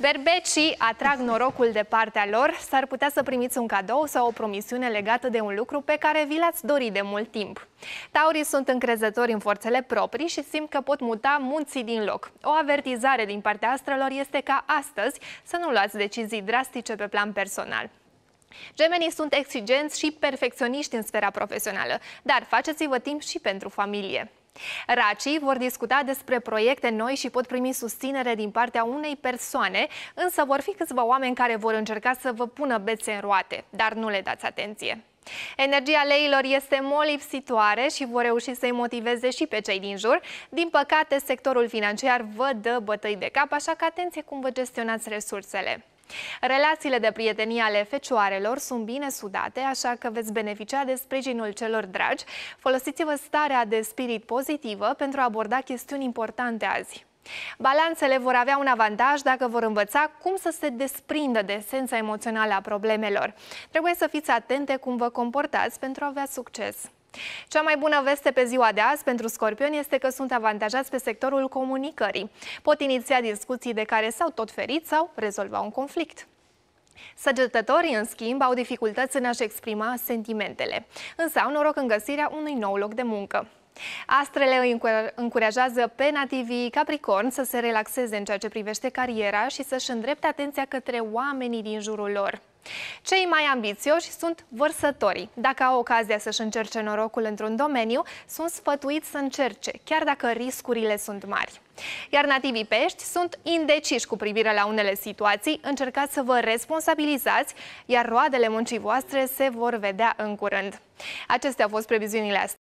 Berbecii atrag norocul de partea lor, s-ar putea să primiți un cadou sau o promisiune legată de un lucru pe care vi l-ați dorit de mult timp. Taurii sunt încrezători în forțele proprii și simt că pot muta munții din loc. O avertizare din partea astrelor este ca astăzi să nu luați decizii drastice pe plan personal. Gemenii sunt exigenți și perfecționiști în sfera profesională, dar faceți-vă timp și pentru familie. Racii vor discuta despre proiecte noi și pot primi susținere din partea unei persoane, însă vor fi câțiva oameni care vor încerca să vă pună bețe în roate, dar nu le dați atenție. Energia leilor este molipsitoare și vor reuși să-i motiveze și pe cei din jur. Din păcate, sectorul financiar vă dă bătăi de cap, așa că atenție cum vă gestionați resursele. Relațiile de prietenie ale fecioarelor sunt bine sudate, așa că veți beneficia de sprijinul celor dragi. Folosiți-vă starea de spirit pozitivă pentru a aborda chestiuni importante azi. Balanțele vor avea un avantaj dacă vor învăța cum să se desprindă de esența emoțională a problemelor. Trebuie să fiți atente cum vă comportați pentru a avea succes. Cea mai bună veste pe ziua de azi pentru Scorpion este că sunt avantajați pe sectorul comunicării. Pot iniția discuții de care s-au tot ferit sau rezolva un conflict. Săgetătorii, în schimb, au dificultăți în a-și exprima sentimentele, însă au noroc în găsirea unui nou loc de muncă. Astrele îi încurajează pe nativii Capricorn să se relaxeze în ceea ce privește cariera și să-și îndrepte atenția către oamenii din jurul lor. Cei mai ambițioși sunt vărsătorii. Dacă au ocazia să-și încerce norocul într-un domeniu, sunt sfătuiți să încerce, chiar dacă riscurile sunt mari. Iar nativii pești sunt indeciși cu privire la unele situații, încercați să vă responsabilizați, iar roadele muncii voastre se vor vedea în curând. Acestea au fost previziunile astea.